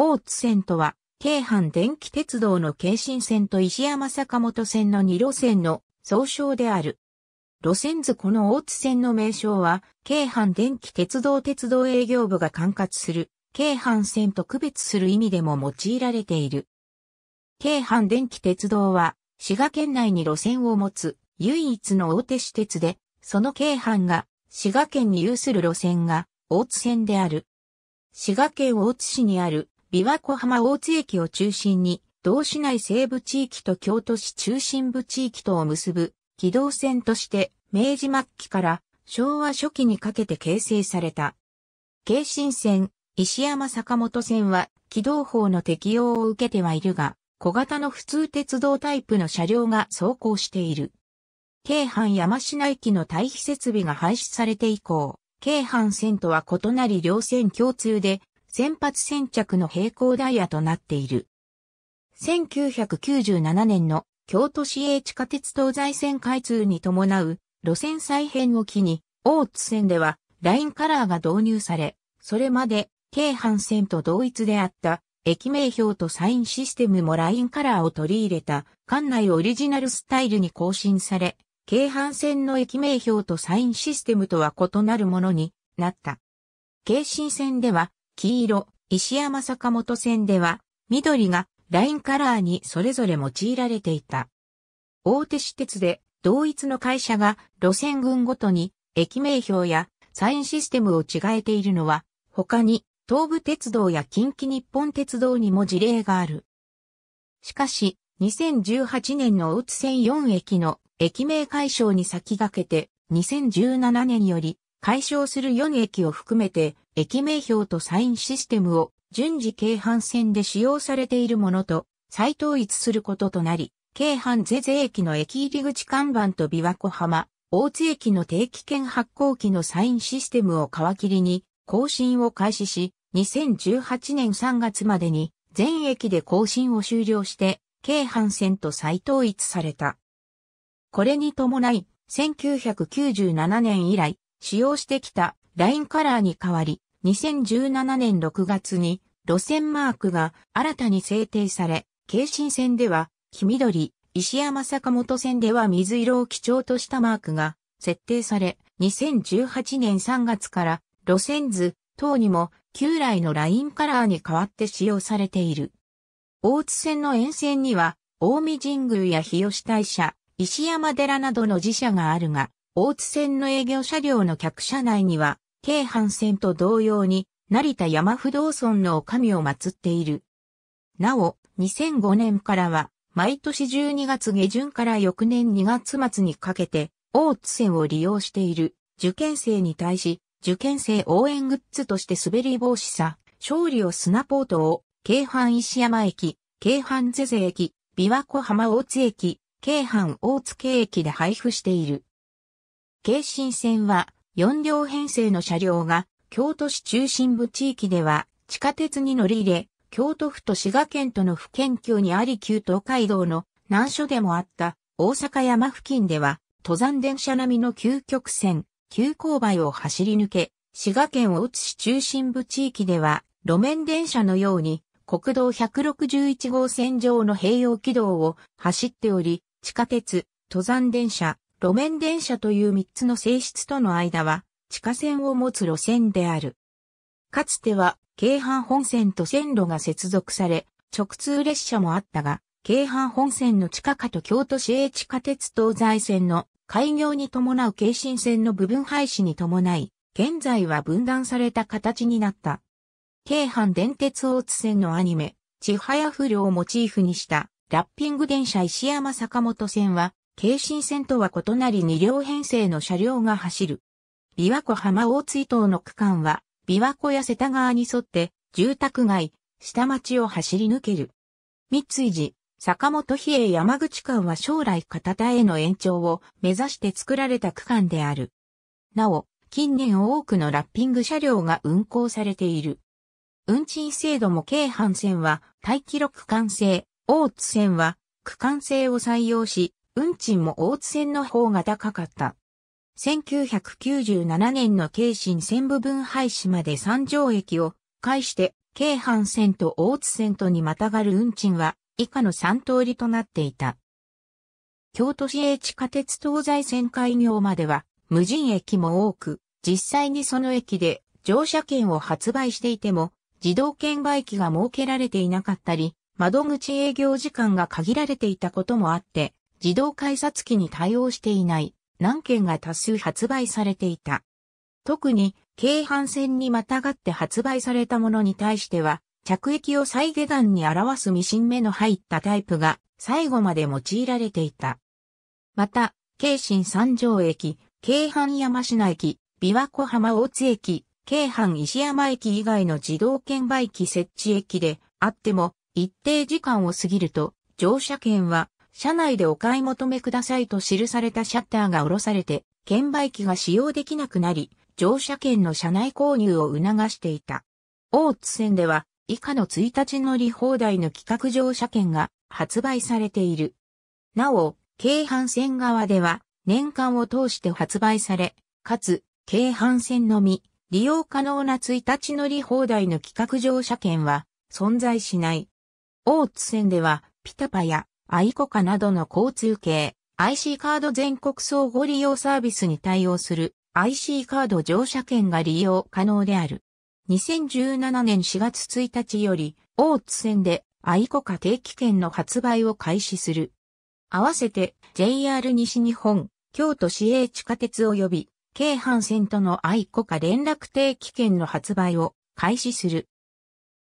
大津線とは、京阪電気鉄道の京神線と石山坂本線の2路線の総称である。路線図この大津線の名称は、京阪電気鉄道鉄道営業部が管轄する、京阪線と区別する意味でも用いられている。京阪電気鉄道は、滋賀県内に路線を持つ唯一の大手私鉄で、その京阪が滋賀県に有する路線が大津線である。滋賀県大津市にある琵琶湖浜大津駅を中心に、同市内西部地域と京都市中心部地域とを結ぶ軌道線として明治末期から昭和初期にかけて形成された。京神線、石山坂本線は軌道法の適用を受けてはいるが、小型の普通鉄道タイプの車両が走行している。京阪山内駅の対比設備が廃止されて以降、京阪線とは異なり両線共通で先発先着の並行ダイヤとなっている。1997年の京都市営地下鉄東西線開通に伴う路線再編を機に、大津線ではラインカラーが導入され、それまで京阪線と同一であった駅名表とサインシステムもラインカラーを取り入れた館内オリジナルスタイルに更新され、京阪線の駅名表とサインシステムとは異なるものになった。京新線では黄色、石山坂本線では、緑がラインカラーにそれぞれ用いられていた。大手私鉄で同一の会社が路線群ごとに駅名表やサインシステムを違えているのは、他に東武鉄道や近畿日本鉄道にも事例がある。しかし、2018年の大津線4駅の駅名解消に先駆けて、2017年より解消する4駅を含めて、駅名標とサインシステムを順次京阪線で使用されているものと再統一することとなり、京阪ゼゼ駅の駅入り口看板と琵琶湖浜、大津駅の定期券発行機のサインシステムを皮切りに更新を開始し、2018年3月までに全駅で更新を終了して、京阪線と再統一された。これに伴い、1997年以来、使用してきたラインカラーに変わり、2017年6月に路線マークが新たに制定され、京神線では黄緑、石山坂本線では水色を基調としたマークが設定され、2018年3月から路線図等にも旧来のラインカラーに変わって使用されている。大津線の沿線には、大見神宮や日吉大社、石山寺などの寺社があるが、大津線の営業車両の客車内には、京阪線と同様に、成田山不動尊の神を祀っている。なお、2005年からは、毎年12月下旬から翌年2月末にかけて、大津線を利用している受験生に対し、受験生応援グッズとして滑り防止さ、勝利をスナポートを、京阪石山駅、京阪ゼゼ駅、琵琶湖浜大津駅、京阪大津京駅で配布している。京神線は4両編成の車両が京都市中心部地域では地下鉄に乗り入れ、京都府と滋賀県との不県境にあり旧東海道の難所でもあった大阪山付近では登山電車並みの急曲線、急勾配を走り抜け、滋賀県打つ市中心部地域では路面電車のように国道161号線上の併用軌道を走っており、地下鉄、登山電車、路面電車という3つの性質との間は、地下線を持つ路線である。かつては、京阪本線と線路が接続され、直通列車もあったが、京阪本線の地下化と京都市営地下鉄東西線の開業に伴う京神線の部分廃止に伴い、現在は分断された形になった。京阪電鉄大津線のアニメ、千早不良をモチーフにした、ラッピング電車石山坂本線は、京神線とは異なり2両編成の車両が走る。琵琶湖浜大津伊東の区間は、琵琶湖や瀬田川に沿って、住宅街、下町を走り抜ける。三井寺、坂本比叡山口間は将来片田への延長を目指して作られた区間である。なお、近年多くのラッピング車両が運行されている。運賃制度も京阪線は、大記録間制、大津線は、区間制を採用し、運賃も大津線の方が高かった。1997年の京新線部分廃止まで三条駅を介して、京阪線と大津線とにまたがる運賃は以下の3通りとなっていた。京都市営地下鉄東西線開業までは無人駅も多く、実際にその駅で乗車券を発売していても、自動券売機が設けられていなかったり、窓口営業時間が限られていたこともあって、自動改札機に対応していない何件が多数発売されていた。特に京阪線にまたがって発売されたものに対しては、着液を再下段に表すミシン目の入ったタイプが最後まで用いられていた。また、京新三条駅、京阪山科駅、琵琶湖浜大津駅、京阪石山駅以外の自動券売機設置駅であっても、一定時間を過ぎると、乗車券は車内でお買い求めくださいと記されたシャッターが下ろされて、券売機が使用できなくなり、乗車券の車内購入を促していた。大津線では、以下の1日乗り放題の企画乗車券が発売されている。なお、京阪線側では、年間を通して発売され、かつ、京阪線のみ、利用可能な1日乗り放題の企画乗車券は存在しない。大津線では、ピタパやアイコカなどの交通系、IC カード全国総合利用サービスに対応する IC カード乗車券が利用可能である。2017年4月1日より、大津線でアイコカ定期券の発売を開始する。合わせて JR 西日本、京都市営地下鉄及び、京阪線とのアイコカ連絡定期券の発売を開始する。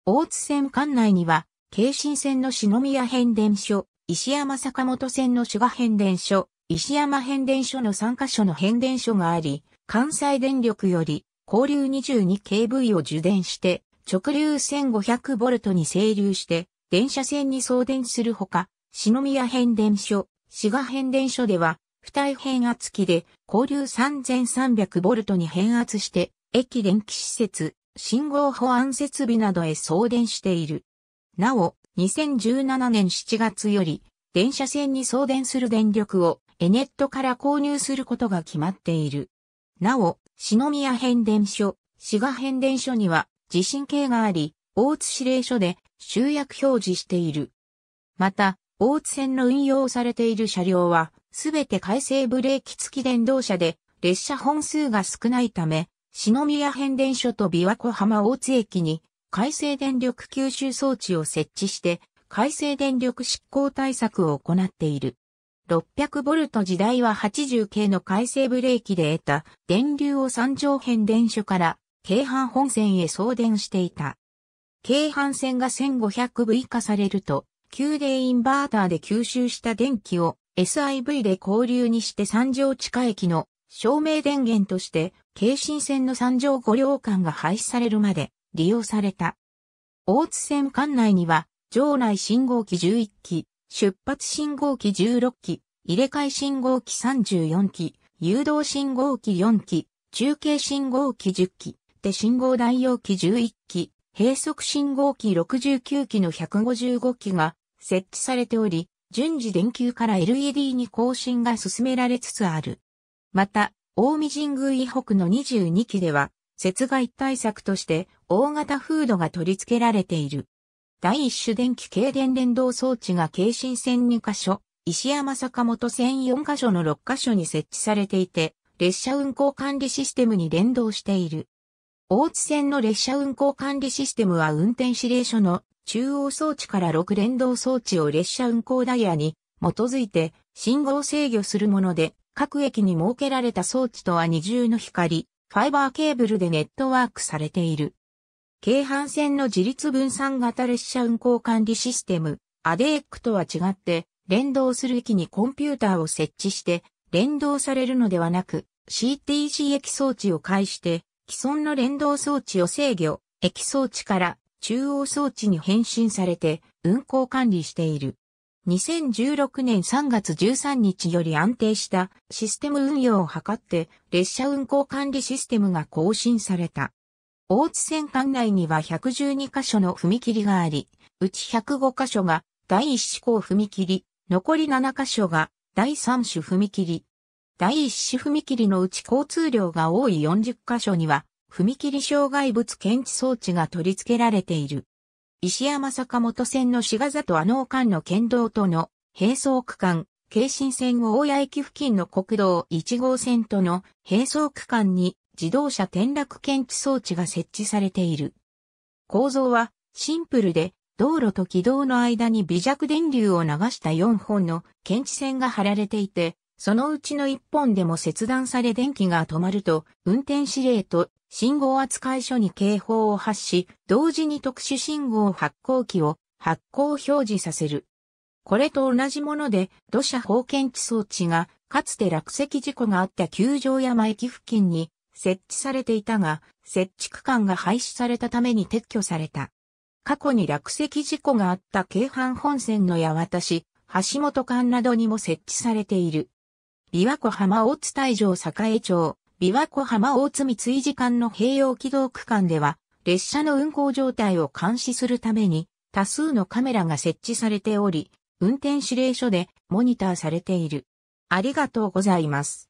大津線管内には、京神線の篠宮変電所、石山坂本線の滋賀変電所、石山変電所の3カ所の変電所があり、関西電力より、交流 22kV を受電して、直流 1500V に整流して、電車線に送電するほか、篠宮変電所、滋賀変電所では、不体変圧器で、交流 3300V に変圧して、駅電気施設、信号保安設備などへ送電している。なお、2017年7月より、電車線に送電する電力をエネットから購入することが決まっている。なお、篠宮変電所、滋賀変電所には地震計があり、大津指令所で集約表示している。また、大津線の運用されている車両は、すべて改正ブレーキ付き電動車で、列車本数が少ないため、篠宮変電所と琵琶湖浜大津駅に改正電力吸収装置を設置して、改正電力執行対策を行っている。600ボルト時代は80系の改正ブレーキで得た電流を三条変電所から京阪本線へ送電していた。京阪線が1500部以下されると、給電インバーターで吸収した電気を SIV で交流にして三条地下駅の照明電源として、京神線の三条5両間が廃止されるまで利用された。大津線管内には、場内信号機11機、出発信号機16機、入れ替え信号機34機、誘導信号機4機、中継信号機10機、手信号代用機11機、閉塞信号機69機の155機が設置されており、順次電球から LED に更新が進められつつある。また、大見神宮以北の22機では、雪害対策として大型フードが取り付けられている。第一種電気軽電連動装置が京神線2カ所、石山坂本線4カ所の6カ所に設置されていて、列車運行管理システムに連動している。大津線の列車運行管理システムは運転指令所の中央装置から6連動装置を列車運行ダイヤに基づいて信号制御するもので、各駅に設けられた装置とは二重の光、ファイバーケーブルでネットワークされている。京阪線の自立分散型列車運行管理システム、アデークとは違って、連動する駅にコンピューターを設置して、連動されるのではなく、CTC 液装置を介して、既存の連動装置を制御、液装置から中央装置に変身されて運行管理している。2016年3月13日より安定したシステム運用を図って列車運行管理システムが更新された。大津線管内には112カ所の踏切があり、うち105カ所が第1四項踏切、残り7カ所が第3種踏切。第1種踏切のうち交通量が多い40カ所には踏切障害物検知装置が取り付けられている。石山坂本線の滋賀座と阿能間の県道との並走区間、京神線を大谷駅付近の国道1号線との並走区間に自動車転落検知装置が設置されている。構造はシンプルで道路と軌道の間に微弱電流を流した4本の検知線が張られていてそのうちの一本でも切断され電気が止まると、運転指令と信号扱い所に警報を発し、同時に特殊信号発行機を発行表示させる。これと同じもので、土砂放検地装置が、かつて落石事故があった球場山駅付近に設置されていたが、設置区間が廃止されたために撤去された。過去に落石事故があった京阪本線の八幡市、橋本間などにも設置されている。琵琶湖浜大津大城栄町、琵琶湖浜大津三井時間の併用軌道区間では、列車の運行状態を監視するために、多数のカメラが設置されており、運転指令所でモニターされている。ありがとうございます。